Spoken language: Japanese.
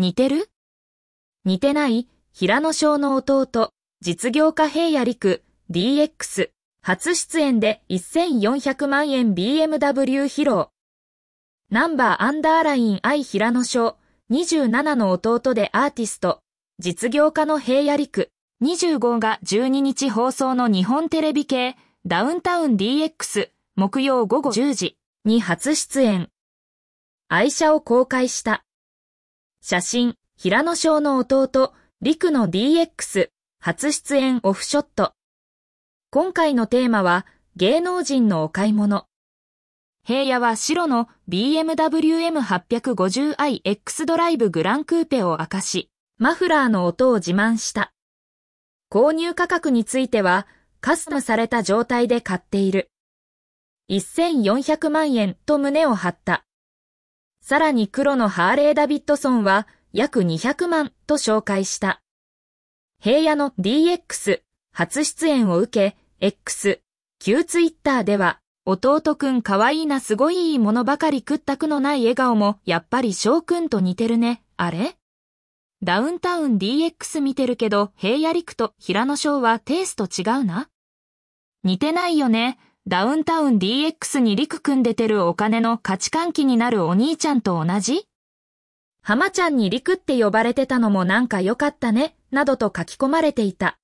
似てる似てない平野翔の弟、実業家平野陸 DX 初出演で1400万円 BMW 披露。ナンバーアンダーライン I 平野翔27の弟でアーティスト、実業家の平野陸25が12日放送の日本テレビ系ダウンタウン DX 木曜午後10時に初出演。愛車を公開した。写真、平野翔の弟、陸の DX、初出演オフショット。今回のテーマは、芸能人のお買い物。平野は白の BMW M850iX ドライブグランクーペを明かし、マフラーの音を自慢した。購入価格については、カスタムされた状態で買っている。1400万円と胸を張った。さらに黒のハーレー・ダビッドソンは約200万と紹介した。平野の DX 初出演を受け、X、旧ツイッターでは、弟くんかわいいなすごいいいものばかり食ったくのない笑顔も、やっぱり翔くんと似てるね、あれダウンタウン DX 見てるけど、平野陸と平野翔はテイスト違うな似てないよね。ダウンタウン DX に陸くんでてるお金の価値観期になるお兄ちゃんと同じ浜ちゃんに陸って呼ばれてたのもなんか良かったね、などと書き込まれていた。